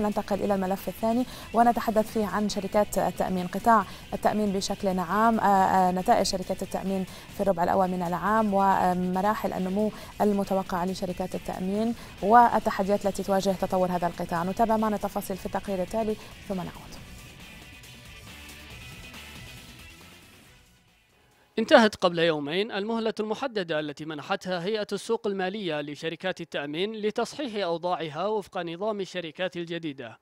ننتقل إلى الملف الثاني ونتحدث فيه عن شركات التأمين قطاع التأمين بشكل عام آه، آه، نتائج شركات التأمين في الربع الأول من العام ومراحل النمو المتوقعة لشركات التأمين والتحديات التي تواجه تطور هذا القطاع نتابع معنا تفاصيل في التقرير التالي ثم نعود انتهت قبل يومين المهلة المحددة التي منحتها هيئة السوق المالية لشركات التأمين لتصحيح أوضاعها وفق نظام الشركات الجديدة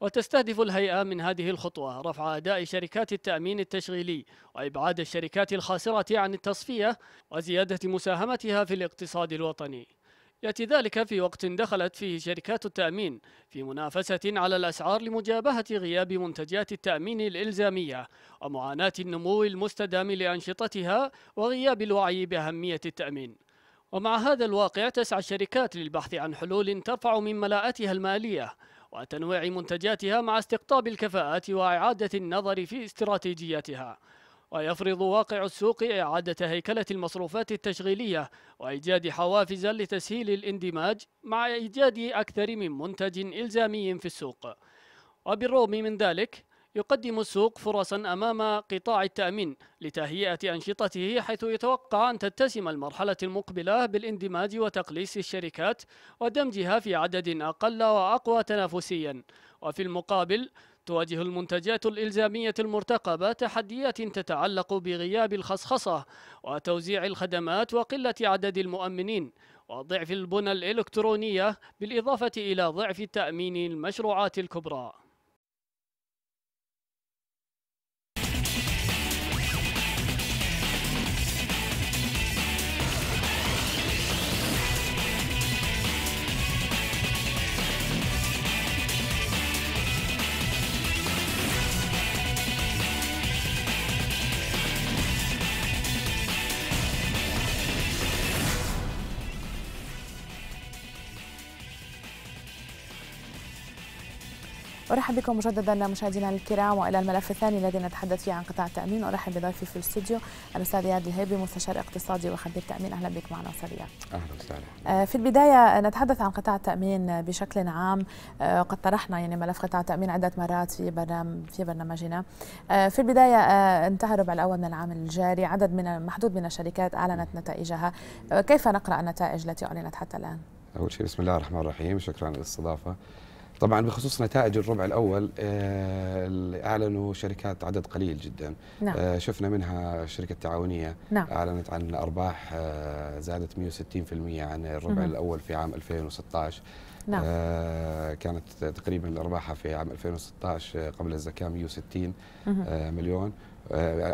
وتستهدف الهيئة من هذه الخطوة رفع أداء شركات التأمين التشغيلي وإبعاد الشركات الخاسرة عن التصفية وزيادة مساهمتها في الاقتصاد الوطني يأتي ذلك في وقت دخلت فيه شركات التأمين في منافسة على الأسعار لمجابهة غياب منتجات التأمين الإلزامية ومعاناة النمو المستدام لأنشطتها وغياب الوعي بأهمية التأمين ومع هذا الواقع تسعى الشركات للبحث عن حلول ترفع من ملاءتها المالية وتنويع منتجاتها مع استقطاب الكفاءات وإعادة النظر في استراتيجيتها ويفرض واقع السوق إعادة هيكلة المصروفات التشغيلية وإيجاد حوافز لتسهيل الاندماج مع إيجاد أكثر من منتج إلزامي في السوق وبالرغم من ذلك يقدم السوق فرصا أمام قطاع التأمين لتهيئة أنشطته حيث يتوقع أن تتسم المرحلة المقبلة بالاندماج وتقليص الشركات ودمجها في عدد أقل وأقوى تنافسيا وفي المقابل تواجه المنتجات الإلزامية المرتقبة تحديات تتعلق بغياب الخصخصة وتوزيع الخدمات وقلة عدد المؤمنين وضعف البنى الإلكترونية بالإضافة إلى ضعف تأمين المشروعات الكبرى ارحب بكم مجددا مشاهدينا الكرام والى الملف الثاني الذي نتحدث فيه عن قطاع التامين ارحب بضيفي في الاستوديو الاستاذ اياد الهيبي مستشار اقتصادي وخبير تامين اهلا بك معنا استاذ اهلا وسهلا آه، في البدايه نتحدث عن قطاع التامين بشكل عام آه، قد طرحنا يعني ملف قطاع التامين عده مرات في برنامج في برنامجنا آه، في البدايه انتهى الربع الاول من العام الجاري عدد من محدود من الشركات اعلنت نتائجها كيف نقرا النتائج التي اعلنت حتى الان؟ اول شيء بسم الله الرحمن الرحيم شكرا للاستضافه طبعا بخصوص نتائج الربع الاول آه، اعلنوا شركات عدد قليل جدا نعم. آه، شفنا منها شركه التعاونيه نعم. اعلنت عن ارباح آه، زادت 160% عن الربع مم. الاول في عام 2016 نعم. كانت تقريبا ارباحها في عام 2016 قبل الزكاه 160 مم. مليون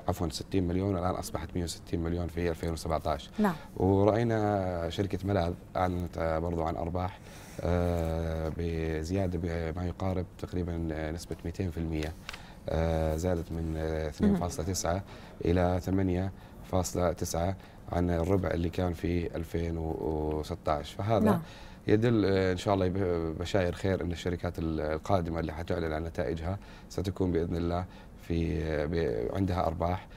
عفوا 60 مليون الان اصبحت 160 مليون في 2017 نعم وراينا شركه ملاذ اعلنت برضو عن ارباح ب زياده بما يقارب تقريبا آه، نسبه 200% آه، زادت من 2.9 آه، الى 8.9 عن الربع اللي كان في 2016 فهذا نعم. يدل ان شاء الله بشائر خير ان الشركات القادمه اللي حتعلن عن نتائجها ستكون باذن الله في عندها ارباح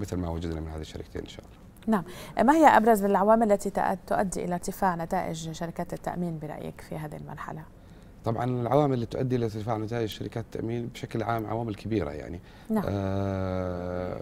مثل ما وجدنا من هذه الشركتين ان شاء الله نعم ما هي أبرز العوامل التي تؤدي إلى ارتفاع نتائج شركات التأمين برأيك في هذه المرحلة؟ طبعا العوامل اللي تؤدي الى ارتفاع نتائج شركات التامين بشكل عام عوامل كبيره يعني نعم. آه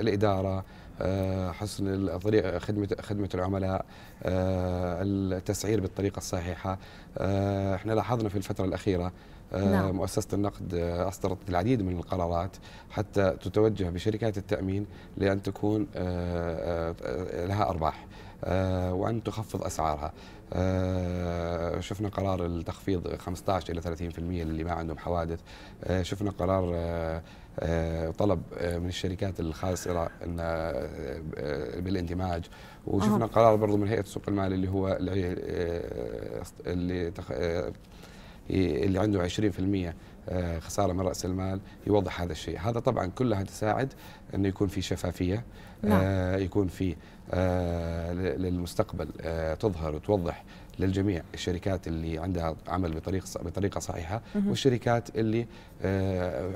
الاداره آه حسن خدمه خدمه العملاء آه التسعير بالطريقه الصحيحه آه، احنا لاحظنا في الفترة الأخيرة آه، نعم. مؤسسة النقد أصدرت العديد من القرارات حتى تتوجه بشركات التأمين لأن تكون آه، لها أرباح وأن تخفض أسعارها شفنا قرار التخفيض 15 إلى 30% للي ما عندهم حوادث شفنا قرار طلب من الشركات الخاسرة بالإندماج وشفنا أه. قرار برضه من هيئه السوق المالي اللي هو آه، آه، اللي آه، اللي عنده 20% آه، خساره من راس المال يوضح هذا الشيء هذا طبعا كلها تساعد انه يكون في شفافيه آه، نعم. يكون في آه، للمستقبل تظهر وتوضح للجميع الشركات اللي عندها عمل بطريقه بطريقه صحيحه والشركات اللي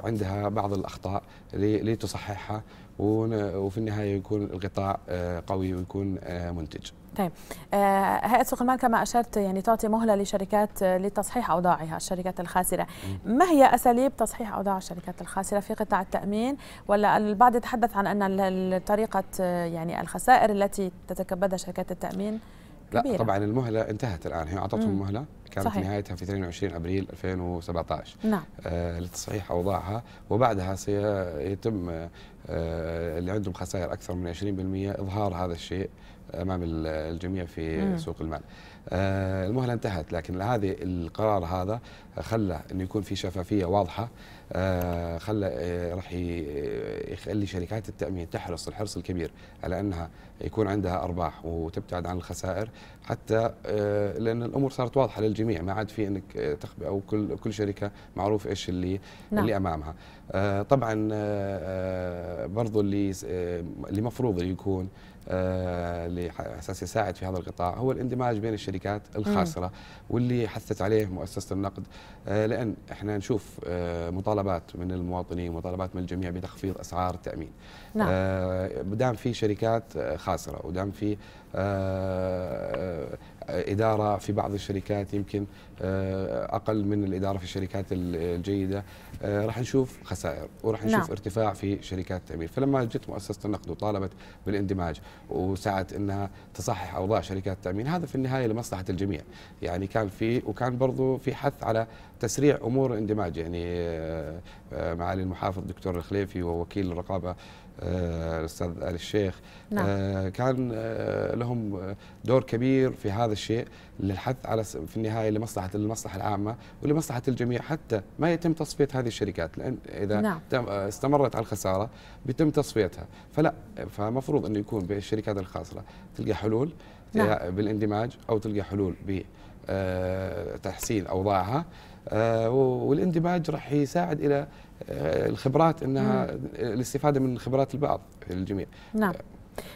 عندها بعض الاخطاء لتصححها وفي النهايه يكون القطاع قوي ويكون منتج طيب آه، هيئه سوق المال كما اشرت يعني تعطي مهله لشركات آه، لتصحيح اوضاعها الشركات الخاسره ما هي اساليب تصحيح اوضاع الشركات الخاسره في قطاع التامين ولا البعض يتحدث عن ان طريقه آه، يعني الخسائر التي تتكبدها شركات التامين لا كبيرة. طبعا المهله انتهت الان هي اعطتهم مهله كانت صحيح. نهايتها في 22 ابريل 2017 نعم آه لتصحيح اوضاعها وبعدها سيتم آه اللي عندهم خسائر اكثر من 20% اظهار هذا الشيء امام الجميع في مم. سوق المال. آه، المهله انتهت لكن هذه القرار هذا خلى انه يكون في شفافيه واضحه آه، خلى آه، راح يخلي شركات التامين تحرص الحرص الكبير على انها يكون عندها ارباح وتبتعد عن الخسائر حتى لان الامور صارت واضحه للجميع ما عاد في انك تخبئ او كل كل شركه معروف ايش اللي نعم. اللي امامها. طبعا برضو اللي اللي مفروض يكون اللي آه، اساس يساعد في هذا القطاع هو الاندماج بين الشركات الخاسره واللي حثت عليه مؤسسه النقد آه، لان احنا نشوف آه، مطالبات من المواطنين مطالبات من الجميع بتخفيض اسعار التامين نعم. دام في شركات خاسره ودام في آه، آه، إدارة في بعض الشركات يمكن آه، أقل من الإدارة في الشركات الجيدة راح نشوف خسائر وراح نشوف نعم. ارتفاع في شركات التأمين فلما جت مؤسسة النقد وطالبت بالاندماج وسعت أنها تصحح أوضاع شركات التأمين هذا في النهاية لمصلحة الجميع يعني كان في وكان برضو في حث على تسريع أمور الاندماج يعني معالي المحافظ دكتور الخليفي ووكيل الرقابة آه، الاستاذ ال الشيخ نعم. آه كان آه لهم دور كبير في هذا الشيء للحث على في النهايه لمصلحه المصلحه العامه ولمصلحه الجميع حتى ما يتم تصفيه هذه الشركات لان اذا نعم. آه، استمرت على الخساره بيتم تصفيتها فلا فمفروض انه يكون بالشركات الخاصه تلقى حلول نعم. بالاندماج او تلقى حلول ب آه، تحسين اوضاعها آه، والاندماج راح يساعد الى آه، الخبرات انها الاستفاده من خبرات البعض الجميع نعم آه،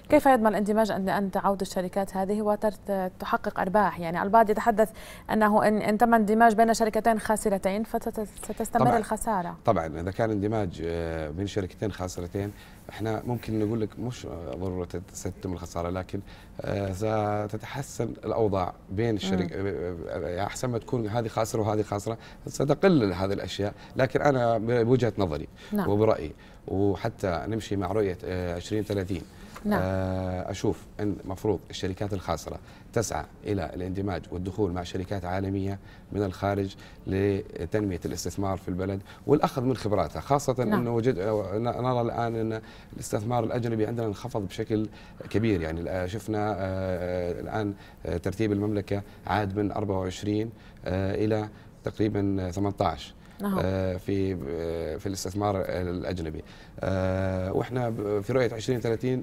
كيف يضمن اندماج أن تعود الشركات هذه وتحقق أرباح يعني البعض يتحدث أنه إن, إن تم اندماج بين شركتين خاسرتين فستستمر طبعًا الخسارة طبعا إذا كان اندماج آه، بين شركتين خاسرتين احنا ممكن نقول لك مش ضروره ستتم الخساره لكن آه، ستتحسن الاوضاع بين الشركه آه، احسن ما تكون هذه خاسره وهذه خاسره ستقل هذه الاشياء لكن انا بوجهه نظري نعم. وبرايي وحتى نمشي مع رؤيه 2030 نعم. آه، أشوف أن مفروض الشركات الخاسرة تسعى إلى الاندماج والدخول مع شركات عالمية من الخارج لتنمية الاستثمار في البلد والأخذ من خبراتها خاصة نعم. أنه وجد نرى الآن أن الاستثمار الأجنبي عندنا انخفض بشكل كبير يعني شفنا آه، الآن ترتيب المملكة عاد من 24 آه، إلى تقريبا 18 نعم. آه، في آه، في الاستثمار الاجنبي آه، واحنا في رؤيه 2030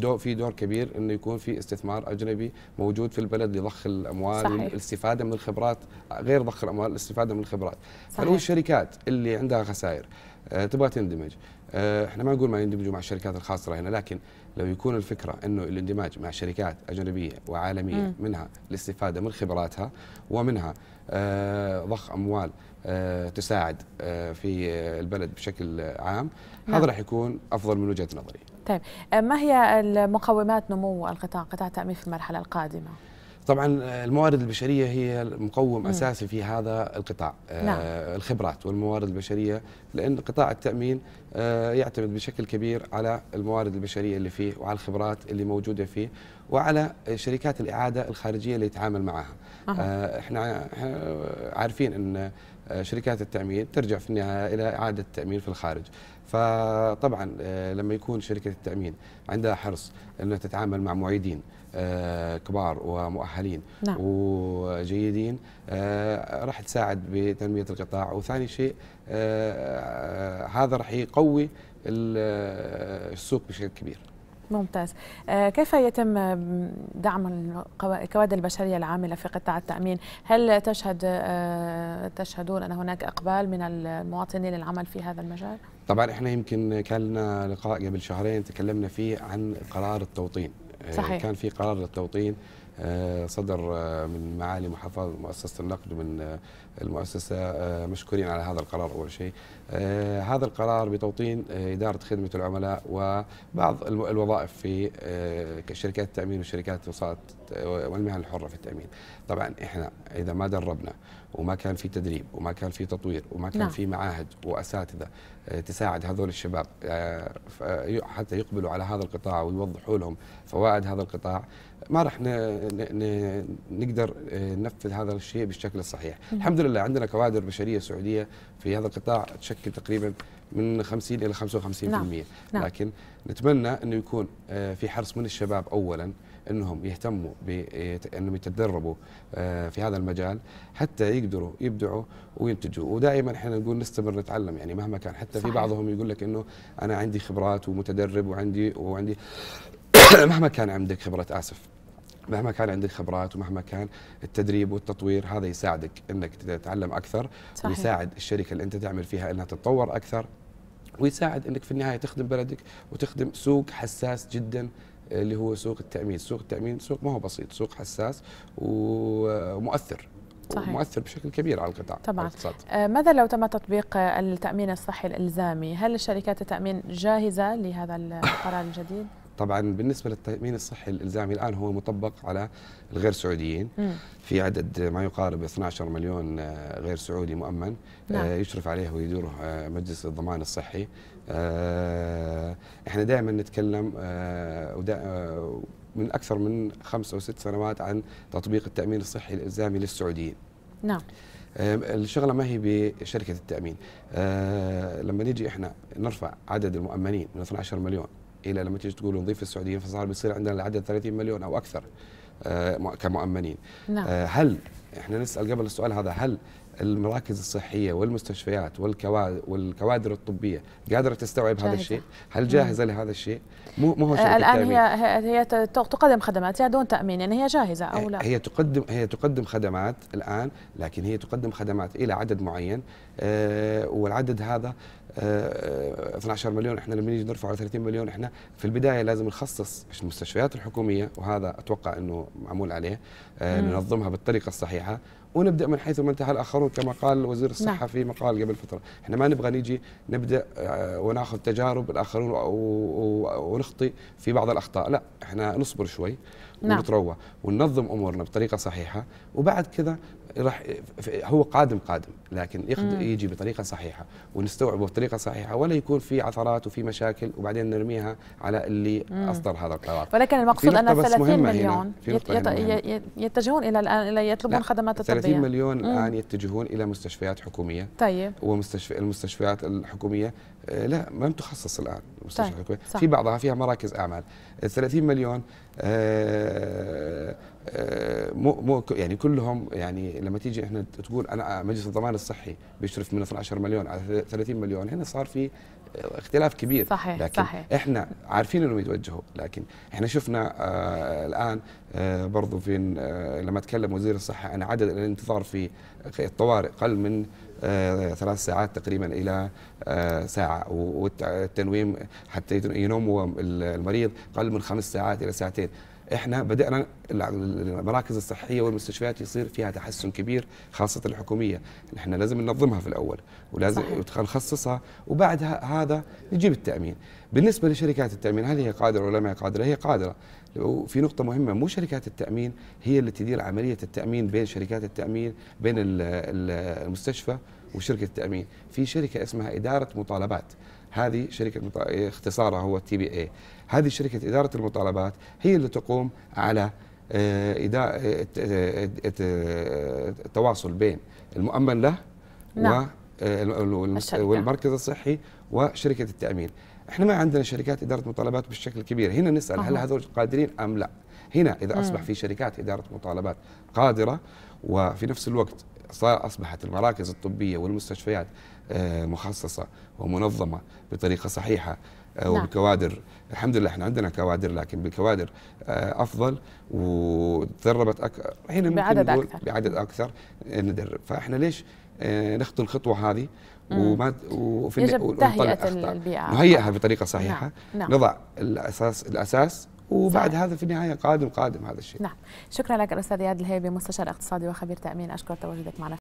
دو في دور كبير انه يكون في استثمار اجنبي موجود في البلد لضخ الاموال صحيح. الاستفاده من الخبرات غير ضخ الاموال الاستفاده من الخبرات صحيح. فلو الشركات اللي عندها خسائر تبغى تندمج احنا ما نقول ما يندمجوا مع الشركات الخاصه هنا لكن لو يكون الفكره انه الاندماج مع شركات اجنبيه وعالميه م. منها الاستفاده من خبراتها ومنها ضخ اموال آه، تساعد آه، في آه، البلد بشكل عام نعم. هذا راح يكون افضل من وجهه نظري طيب ما هي المقومات نمو القطاع قطاع التامين في المرحله القادمه طبعا الموارد البشريه هي المقوم م. اساسي في هذا القطاع نعم. الخبرات والموارد البشريه لان قطاع التامين يعتمد بشكل كبير على الموارد البشريه اللي فيه وعلى الخبرات اللي موجوده فيه وعلى شركات الاعاده الخارجيه اللي يتعامل معها أه. احنا عارفين ان آه، شركات التأمين ترجع في النهاية إلى إعادة التأمين في الخارج فطبعا آه، لما يكون شركة التأمين عندها حرص أنها تتعامل مع معيدين آه، كبار ومؤهلين نعم. وجيدين راح تساعد بتنمية القطاع وثاني شيء هذا راح يقوي السوق بشكل كبير ممتاز آه، كيف يتم دعم الكوادر البشريه العامله في قطاع التامين هل تشهد آه، تشهدون ان هناك اقبال من المواطنين للعمل في هذا المجال طبعا احنا يمكن كان لنا لقاء قبل شهرين تكلمنا فيه عن قرار التوطين آه، صحيح. كان في قرار للتوطين آه، صدر آه، من معالي محافظ مؤسسة النقد ومن المؤسسة مشكورين على هذا القرار أول شيء هذا القرار بتوطين إدارة خدمة العملاء وبعض الوظائف في شركات التأمين وشركات وساطة والمهن الحرة في التأمين طبعا إحنا إذا ما دربنا وما كان في تدريب وما كان في تطوير وما كان نعم. في معاهد واساتذه آه، تساعد هذول الشباب آه، آه، حتى يقبلوا على هذا القطاع ويوضحوا لهم فوائد هذا القطاع ما راح نقدر ننفذ هذا الشيء بالشكل الصحيح م. الحمد لله عندنا كوادر بشريه سعوديه في هذا القطاع تشكل تقريبا من 50 الى 55% نعم. نعم. لكن نتمنى انه يكون في حرص من الشباب اولا انهم يهتموا بانهم يتدربوا آه، في هذا المجال حتى يقدروا يبدعوا وينتجوا ودائما احنا نقول نستمر نتعلم يعني مهما كان حتى صحيح. في بعضهم يقول لك انه انا عندي خبرات ومتدرب وعندي وعندي مهما كان عندك خبرات اسف مهما كان عندك خبرات ومهما كان التدريب والتطوير هذا يساعدك انك تتعلم اكثر صحيح. ويساعد الشركه اللي انت تعمل فيها انها تتطور اكثر ويساعد انك في النهايه تخدم بلدك وتخدم سوق حساس جدا اللي هو سوق التامين، سوق التامين سوق ما هو بسيط، سوق حساس ومؤثر صحيح. مؤثر بشكل كبير على القطاع طبعا الاقتصاد. آه، ماذا لو تم تطبيق التامين الصحي الالزامي؟ هل شركات التامين جاهزه لهذا القرار الجديد؟ طبعا بالنسبه للتامين الصحي الالزامي الان هو مطبق على الغير سعوديين في عدد ما يقارب 12 مليون آه، غير سعودي مؤمن نعم. آه، يشرف عليه ويدوره مجلس الضمان الصحي آه، احنا دائما نتكلم آه، آه، من اكثر من خمس او ست سنوات عن تطبيق التامين الصحي الالزامي للسعوديين نعم الشغله ما هي بشركه التامين لما نيجي احنا نرفع عدد المؤمنين من 12 مليون الى لما تيجي تقول نضيف السعوديين فصار بيصير عندنا العدد 30 مليون او اكثر كمؤمنين نعم. هل احنا نسال قبل السؤال هذا هل المراكز الصحيه والمستشفيات والكوادر الطبيه قادره تستوعب جاهزة. هذا الشيء؟ هل جاهزه لهذا الشيء؟ مو مو هو الان هي هي تقدم خدمات دون تامين يعني هي جاهزه او لا؟ هي تقدم هي تقدم خدمات الان لكن هي تقدم خدمات الى عدد معين آه، والعدد هذا 12 آه، مليون احنا لما نيجي نرفعه 30 مليون احنا في البدايه لازم نخصص المستشفيات الحكوميه وهذا اتوقع انه معمول عليه آه، ننظمها بالطريقه الصحيحه ونبدا من حيث ما انتهى الاخرون كما قال وزير الصحه نعم. في مقال قبل فتره، احنا ما نبغى نيجي نبدا آه، وناخذ تجارب الاخرون ونخطي في بعض الاخطاء، لا احنا نصبر شوي نعم. ونتروى وننظم امورنا بطريقه صحيحه وبعد كذا راح هو قادم قادم لكن يجي بطريقه صحيحه ونستوعبه بطريقه صحيحه ولا يكون في عثرات وفي مشاكل وبعدين نرميها على اللي مم. اصدر هذا القرار ولكن المقصود ان 30 مليون يت يت يتجهون الى الان يطلبون خدمات الطبيه 30 مليون الان يتجهون الى مستشفيات حكوميه طيب ومستشفى المستشفيات الحكوميه آه، لا ما تخصص الان مستشفى طيب. الكويت في بعضها فيها مراكز اعمال 30 مليون آه، آه، مو مو يعني كلهم يعني لما تيجي احنا تقول انا مجلس الضمان الصحي بيشرف من 12 مليون على 30 مليون هنا صار في اختلاف كبير صحيح لكن صحيح. احنا عارفين انهم يتوجهوا لكن احنا شفنا آه الان آه برضو في آه لما تكلم وزير الصحه عن عدد الانتظار في الطوارئ قل من آه، ثلاث ساعات تقريبا الى آه، ساعه والتنويم حتى ينوم المريض قل من خمس ساعات الى ساعتين احنا بدانا المراكز الصحيه والمستشفيات يصير فيها تحسن كبير خاصه الحكوميه احنا لازم ننظمها في الاول ولازم نخصصها وبعدها هذا نجيب التامين بالنسبه لشركات التامين هل هي قادره ولا ما هي قادره هي قادره وفي نقطة مهمة مو شركات التأمين هي اللي تدير عملية التأمين بين شركات التأمين بين المستشفى وشركة التأمين في شركة اسمها إدارة مطالبات هذه شركة اختصارها هو تي بي اي هذه شركة إدارة المطالبات هي اللي تقوم على آه، آه، آه، التواصل بين المؤمن له نعم. والمركز الصحي وشركة التأمين احنا ما عندنا شركات اداره مطالبات بالشكل الكبير هنا نسال هل هذول قادرين ام لا هنا اذا اصبح في شركات اداره مطالبات قادره وفي نفس الوقت اصبحت المراكز الطبيه والمستشفيات آه، مخصصه ومنظمه بطريقه صحيحه آه، نعم. وبكوادر الحمد لله احنا عندنا كوادر لكن بكوادر آه، افضل وتدربت اكثر هنا ممكن بعدد اكثر بعدد اكثر ندرب فاحنا ليش نخطو الخطوه هذه وما وفي يجب تهيئة البيئة نهيئها بطريقة صحيحة نعم،, نعم. نضع الأساس الأساس وبعد صحيح. هذا في النهايه قادم قادم هذا الشيء نعم شكرا لك الاستاذ اياد الهيبي مستشار اقتصادي وخبير تامين اشكر تواجدك معنا